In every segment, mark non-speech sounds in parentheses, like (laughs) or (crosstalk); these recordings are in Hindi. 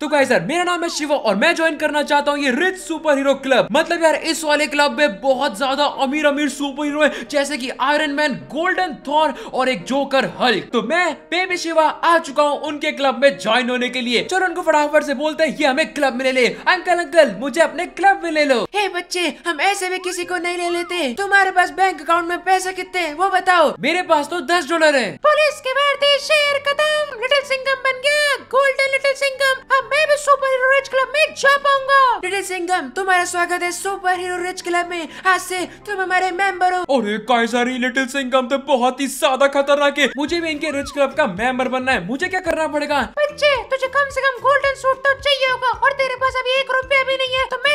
तो गाय सर मेरा नाम है शिव और मैं ज्वाइन करना चाहता हूँ ये रिच सुपर हीरो क्लब मतलब यार इस वाले क्लब में बहुत ज्यादा अमीर अमीर सुपर हीरो हैं जैसे कि आयरन मैन गोल्डन थॉर और एक जोकर हल्क तो मैं बेबी शिवा आ चुका हूँ उनके क्लब में ज्वाइन होने के लिए चलो उनको फटाफट से बोलते हैं ये हमें क्लब में ले ले अंकल अंकल मुझे अपने क्लब में ले लो हे बच्चे हम ऐसे भी किसी को नहीं ले लेते तुम्हारे पास बैंक अकाउंट में पैसे कितने वो बताओ मेरे पास तो दस डॉलर है पुलिस के भारतीय लिटिल सिंगम बन गया गोल्डन लिटिल सिंगम मैं भी सुपर हीरो रिच क्लब में जा पाऊंगा लिटिल सिंगम तुम्हारा स्वागत है सुपर हीरो रिच क्लब में आज से तुम हमारे मेंबर हो अरे कायसारी लिटिल सिंगम तो बहुत ही ज्यादा खतरनाक है मुझे भी इनके रिच क्लब का मेंबर बनना है मुझे क्या करना पड़ेगा बच्चे तुझे कम से कम गोल्डन सूट तो चाहिए होगा और तेरे पास अभी एक रुपया भी नहीं है तो मैं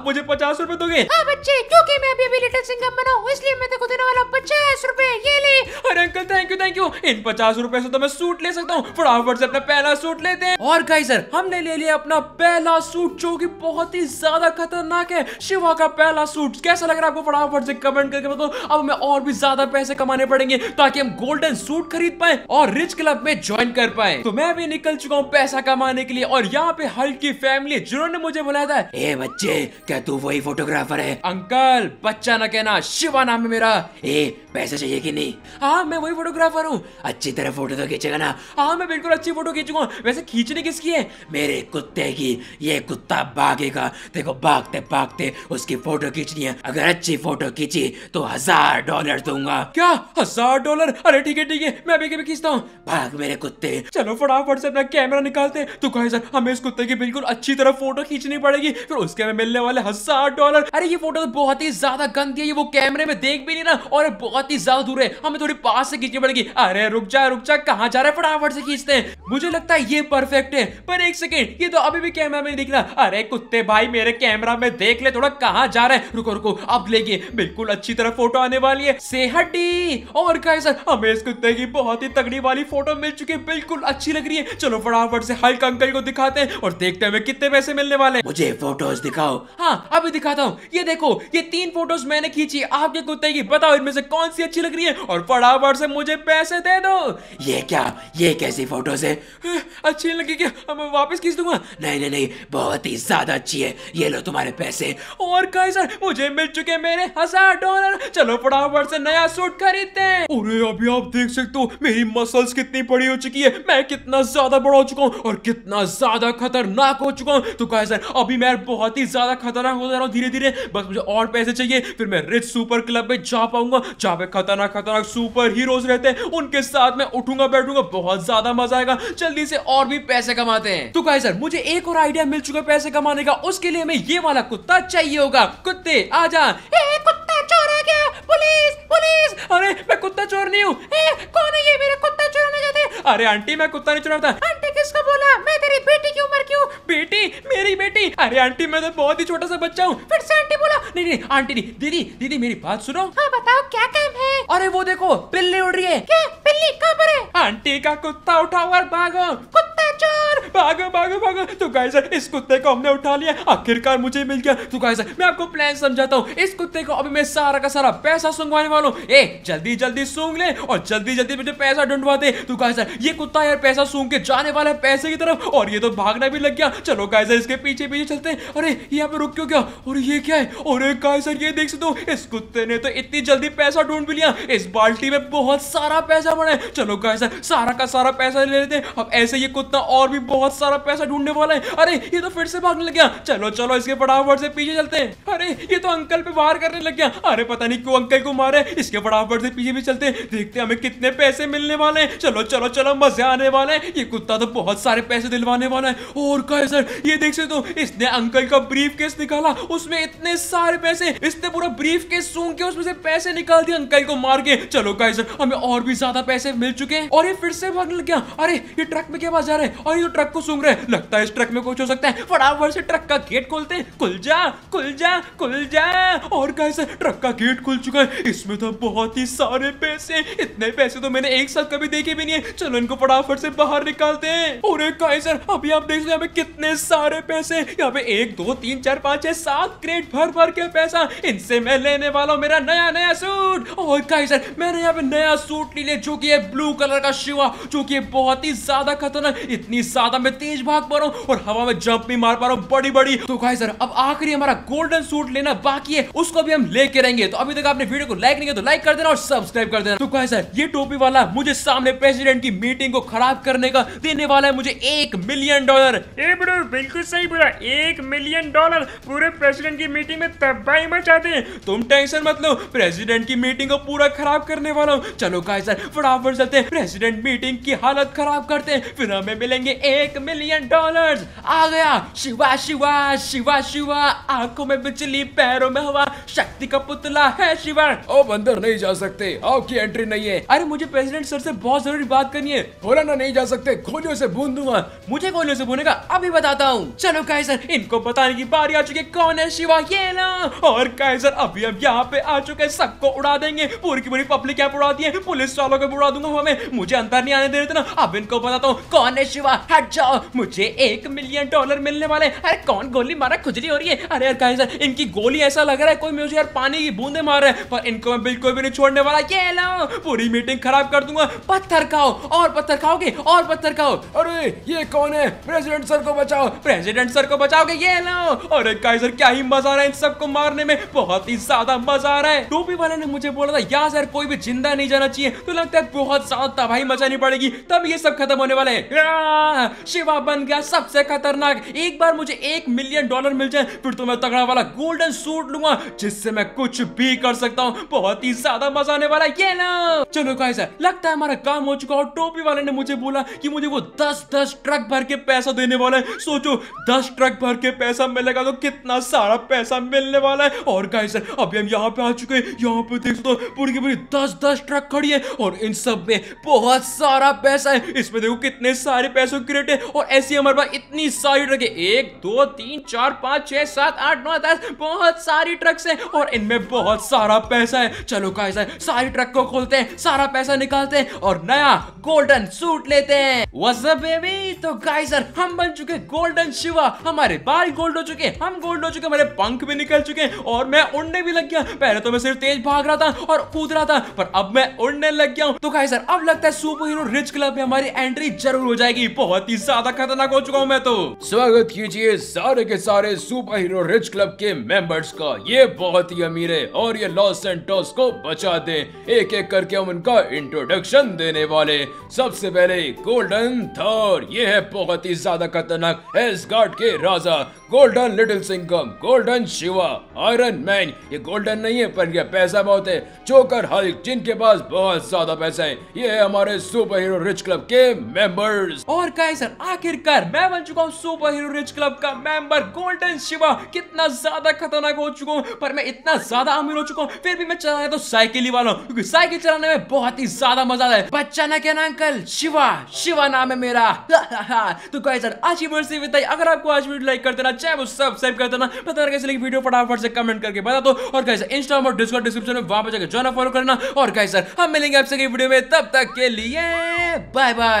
आप मुझे पचास रूपए दोगे हाँ बच्चे क्योंकि मैं अभी अभी लिटिल सिंगम बना हूँ इसलिए मैं देखो देने वाला पचास रूपए ये ले अरे uncle thank you thank you इन पचास रूपए से तो मैं सूट ले सकता हूँ फटाफट से अपना पहला सूट लेते हैं और कई सर हमने ले लिया अपना पहला सूट जो की बहुत ही ज्यादा खतरनाक है शिवा का पहला सूट कैसा लग रहा है आपको फटाफट से कमेंट करके बताओ अब हमें और भी ज्यादा पैसे कमाने पड़ेंगे ताकि हम गोल्डन सूट खरीद पाए और रिच क्लब में ज्वाइन कर पाए तो मैं भी निकल चुका हूँ पैसा कमाने के लिए और यहाँ पे हल्की फैमिली जिन्होंने मुझे बुलाया था ए बच्चे क्या तू वही फोटोग्राफर है अंकल बच्चा ना कहना शिवा नाम है मेरा ए पैसे चाहिए कि नहीं हाँ मैं वही फोटोग्राफर हूँ अच्छी तरह फोटो तो खींचेगा ना हाँ मैं बिल्कुल अच्छी फोटो खींचूंगा वैसे खींचने किसकी है मेरे कुत्ते की ये कुत्ता भागेगा देखो भागते भागते उसकी फोटो खींचनी है अगर अच्छी फोटो खींची तो हजार डॉलर दूंगा क्या हजार डॉलर अरे ठीक है ठीक है मैं अभी कभी खींचता हूँ भाग मेरे कुत्ते चलो फटाफट से अपना कैमरा निकालते तो कहे सर हमें इस कुत्ते की बिल्कुल अच्छी तरह फोटो खींचनी पड़ेगी फिर उसके में मिलने वाले हजार डॉलर अरे ये फोटो तो बहुत ही ज्यादा गंदी है ये वो कैमरे में देख भी नहीं ना और बहुत ही ज्यादा दूर है हमें थोड़ी पास से खींचनी पड़ेगी अरे रुक जा रुक जा कहा जा रहा है फटाफट से खींचते हैं मुझे लगता है ये परफेक्ट है पर एक सेकेंड ये तो अभी भी कैमरा में दिख रहा अरे कुत्ते भाई मेरे कैमरा में देख ले थोड़ा कहा जा रहा है रुको रुको अब लेके बिल्कुल अच्छी तरह फोटो आने वाली है सेहटी और क्या है सर हमें इस कुत्ते की बहुत ही तगड़ी वाली फोटो मिल चुकी है बिल्कुल अच्छी लग रही है चलो फटाफट से हल्क अंकल को दिखाते हैं और देखते हैं कितने पैसे मिलने वाले मुझे फोटोज दिखाओ हाँ हाँ अभी दिखाता हूँ ये देखो ये तीन फोटोज मैंने खींची आपके कुत्ते की बताओ इनमें से कौन सी अच्छी लग रही है और फटाफट से मुझे पैसे दे दो ये क्या ये कैसी फोटोज है हाँ, अच्छी लगी क्या मैं वापस खींच दूंगा नहीं नहीं नहीं बहुत ही ज्यादा अच्छी है ये लो तुम्हारे पैसे और कई सर मुझे मिल चुके मेरे हजार डॉलर चलो फटाफट से नया सूट खरीदते हैं अरे अभी आप देख सकते हो मेरी मसल्स कितनी बड़ी हो चुकी है मैं कितना ज्यादा बड़ा हो चुका हूँ और कितना ज्यादा खतरनाक हो चुका हूँ तो कहे सर अभी मैं बहुत ही ज्यादा खतरनाक खतरनाक होता रहा हूँ धीरे धीरे बस मुझे और पैसे चाहिए फिर मैं रिच सुपर क्लब में जा पाऊंगा जहाँ पे खतरनाक खतरनाक सुपर हीरोज रहते हैं उनके साथ में उठूंगा बैठूंगा बहुत ज्यादा मजा आएगा जल्दी से और भी पैसे कमाते हैं तो गाइस सर मुझे एक और आइडिया मिल चुका है पैसे कमाने का उसके लिए हमें ये वाला कुत्ता चाहिए होगा कुत्ते आ जा कुत्ता चोर आ गया पुलिस पुलिस अरे मैं कुत्ता चोर नहीं हूँ कौन है ये मेरा कुत्ता चुराना चाहते अरे आंटी मैं कुत्ता नहीं चुरा था बेटी मेरी बेटी अरे आंटी मैं तो बहुत ही छोटा सा बच्चा हूँ फिर से आंटी बोला नहीं नहीं आंटी नहीं दीदी दीदी मेरी बात सुनो हाँ बताओ क्या काम है अरे वो देखो पिल्ली उड़ रही है क्या पिल्ली कहाँ पर है आंटी का कुत्ता उठाओ और भागो कुत्ता भागो भागो भागो तो गाइस इस कुत्ते को हमने उठा लिया आखिरकार मुझे मिल गया तो गाइस मैं आपको प्लान समझाता हूँ इस कुत्ते को अभी मैं सारा का सारा पैसा सुंगवाने वाला हूँ ए जल्दी जल्दी सूंघ ले और जल्दी जल्दी मुझे पैसा ढूंढवा दे तो गाइस ये कुत्ता यार पैसा सूंघ के जाने वाला है पैसे की तरफ और ये तो भागना भी लग गया चलो गाइस इसके पीछे पीछे चलते हैं अरे यहाँ पे रुक क्यों गया और ये क्या है अरे गाइस ये देख सकते हो इस कुत्ते ने तो इतनी जल्दी पैसा ढूंढ भी लिया इस बाल्टी में बहुत सारा पैसा बना है चलो गाइस सारा का सारा पैसा ले लेते हैं अब ऐसे ये कुत्ता और भी बहुत बहुत सारा पैसा ढूंढने वाला है अरे ये तो फिर से भागने लग गया चलो चलो इसके फटाफट से पीछे चलते हैं अरे ये तो अंकल पे वार करने लग गया अरे पता नहीं क्यों अंकल को मारे इसके फटाफट से पीछे भी चलते हैं देखते हैं हमें कितने पैसे मिलने वाले हैं चलो चलो चलो मजे आने वाले हैं ये कुत्ता तो बहुत सारे पैसे दिलवाने वाला है और कहे सर ये देख सकते हो इसने अंकल का ब्रीफ केस निकाला उसमें इतने सारे पैसे इसने पूरा ब्रीफ केस सूंघ के उसमें से पैसे निकाल दिए अंकल को मार के चलो कहे सर हमें और भी ज्यादा पैसे मिल चुके हैं और ये फिर से भागने लग गया अरे ये ट्रक में क्या बाजार है और ये तो ट्रक ट्रक को सूंघ रहे हैं लगता है इस ट्रक में कुछ हो सकता है फटाफट से ट्रक का गेट खोलते हैं खुल जा खुल जा खुल जा और कैसे ट्रक का गेट खुल चुका है इसमें तो बहुत ही सारे पैसे इतने पैसे तो मैंने एक साथ कभी देखे भी नहीं है चलो इनको फटाफट से बाहर निकालते हैं और एक सर अभी आप देख सकते हैं कितने सारे पैसे यहाँ पे एक दो तीन चार पाँच छह सात क्रेट भर भर के पैसा इनसे मैं लेने वाला हूँ मेरा नया नया सूट और सर मैंने यहाँ पे नया सूट ले लिया जो की है ब्लू कलर का शिवा जो की बहुत ही ज्यादा खतरनाक इतनी ज्यादा में तेज भाग पा रहा हूँ और हवा में जंप भी मार पा रहा हूँ बड़ी बड़ी तो भाई सर अब आखिरी हमारा गोल्डन सूट लेना बाकी है उसको भी हम लेके रहेंगे तो अभी तक आपने वीडियो को लाइक नहीं किया तो लाइक कर देना और सब्सक्राइब कर देना तो भाई सर ये टोपी वाला मुझे सामने प्रेसिडेंट की मीटिंग को खराब करने का देने वाला है मुझे एक मिलियन डॉलर बिल्कुल सही बोला एक मिलियन डॉलर पूरे प्रेसिडेंट की मीटिंग में तबाही मचाते हैं तुम टेंशन मत लो प्रेसिडेंट की मीटिंग को पूरा खराब करने वाला हूँ चलो गाइस सर फटाफट चलते हैं प्रेसिडेंट मीटिंग की हालत खराब करते हैं फिर हमें मिलेंगे एक एक मिलियन डॉलर्स आ गया शिवा शिवा शिवा शिवा आंखों में बिजली पैरों में हवा शक्ति का पुतला है शिवा ओ अंदर नहीं जा सकते आपकी एंट्री नहीं है अरे मुझे प्रेसिडेंट सर से बहुत जरूरी बात करनी है बोला ना नहीं जा सकते गोलियों से बूंद दूंगा मुझे गोलियों से भूनेगा अभी बताता हूँ चलो कायसर इनको बताने की बारी आ चुकी है कौन है शिवा ये ना और कायसर अभी अब यहाँ पे आ चुके हैं सबको उड़ा देंगे पूरी की पूरी पब्लिक क्या उड़ा दी है पुलिस वालों को उड़ा दूंगा हमें मुझे अंदर नहीं आने दे रहे थे ना अब इनको बताता हूँ कौन है शिवा हट बचाओ मुझे एक मिलियन डॉलर मिलने वाले अरे कौन गोली मारा खुजली हो रही है अरे यार कहीं सर इनकी गोली ऐसा लग रहा है कोई मुझे यार पानी की बूंदे मार रहा है पर इनको मैं बिल्कुल भी नहीं छोड़ने वाला ये लो पूरी मीटिंग खराब कर दूंगा पत्थर खाओ और पत्थर खाओगे और पत्थर खाओ अरे ये कौन है प्रेसिडेंट सर को बचाओ प्रेसिडेंट सर को बचाओगे ये लो अरे गाइस यार क्या ही मजा आ रहा है इन सबको मारने में बहुत ही ज्यादा मजा आ रहा है टोपी वाले ने मुझे बोला था यार सर कोई भी जिंदा नहीं जाना चाहिए तो लगता है बहुत ज्यादा तबाही मचानी पड़ेगी तब ये सब खत्म होने वाले हैं शिवा बन गया सबसे खतरनाक एक बार मुझे एक मिलियन डॉलर मिल जाए फिर तो मैं तगड़ा वाला गोल्डन सूट लूंगा जिससे मैं कुछ भी कर सकता हूँ बहुत ही ज्यादा मजा आने वाला ये ना चलो गाइस लगता है हमारा काम हो चुका और टोपी वाले ने मुझे बोला कि मुझे वो दस दस ट्रक भर के पैसा देने वाला है सोचो दस ट्रक भर के पैसा मिलेगा तो कितना सारा पैसा मिलने वाला है और गाइस अभी हम यहाँ पे आ चुके हैं यहाँ पे देख सकते पूरी की पूरी दस दस ट्रक खड़ी है और इन सब में बहुत सारा पैसा है इसमें देखो कितने सारे पैसों की बैठे और ऐसी हमारे पास इतनी सारी ट्रक है एक दो तीन चार पाँच छह सात आठ नौ दस बहुत सारी ट्रक्स हैं और इनमें बहुत सारा पैसा है चलो का ऐसा सारी ट्रक को खोलते हैं सारा पैसा निकालते हैं और नया गोल्डन सूट लेते हैं बेबी तो गाइसर हम बन चुके गोल्डन शिवा हमारे बाल गोल्ड हो चुके हम गोल्ड हो चुके हमारे पंख भी निकल चुके और मैं उड़ने भी लग गया पहले तो मैं सिर्फ तेज भाग रहा था और कूद रहा था पर अब मैं उड़ने लग गया हूँ तो गाइसर अब लगता है सुपर हीरो रिच क्लब में हमारी एंट्री जरूर हो जाएगी बहुत ही ज्यादा खतरनाक हो चुका हूँ मैं तो स्वागत कीजिए सारे के सारे सुपर हीरो रिच क्लब के मेंबर्स का ये बहुत ही अमीर है और ये लॉस एंटोस को बचा दे एक एक करके हम उनका इंट्रोडक्शन देने वाले सबसे पहले गोल्डन थॉर ये है बहुत ही ज्यादा खतरनाक हेसगार्ड के राजा golden little Singham golden Shiva iron man ये गोल्डन नहीं है पर यह पैसा बहुत है जोकर हल्क जिनके पास बहुत ज्यादा पैसा है ये है हमारे सुपर हीरो रिच क्लब के मेंबर्स और कैसे और आखिरकार मैं बन चुका हूँ सुपर हीरो रिच क्लब का मेंबर गोल्डन शिवा कितना ज्यादा खतरनाक हो चुका हूँ पर मैं इतना ज्यादा अमीर हो चुका हूँ फिर भी मैं चला तो साइकिल ही वाला हूँ क्योंकि साइकिल चलाने में बहुत ही ज्यादा मजा आता है बच्चा ना क्या ना अंकल शिवा शिवा नाम है मेरा (laughs) तो सर आज की मर्जी बताई अगर आपको आज वीडियो लाइक कर देना चाहे वो सब्सक्राइब कर देना पता कैसे लेकिन वीडियो फटाफट से कमेंट करके बता दो और सर इंस्टाग्राम और डिस्कॉर्ड डिस्क्रिप्शन में वहां पर जाकर जो फॉलो करना और सर हम मिलेंगे आपसे वीडियो में तब तक के लिए बाय बाय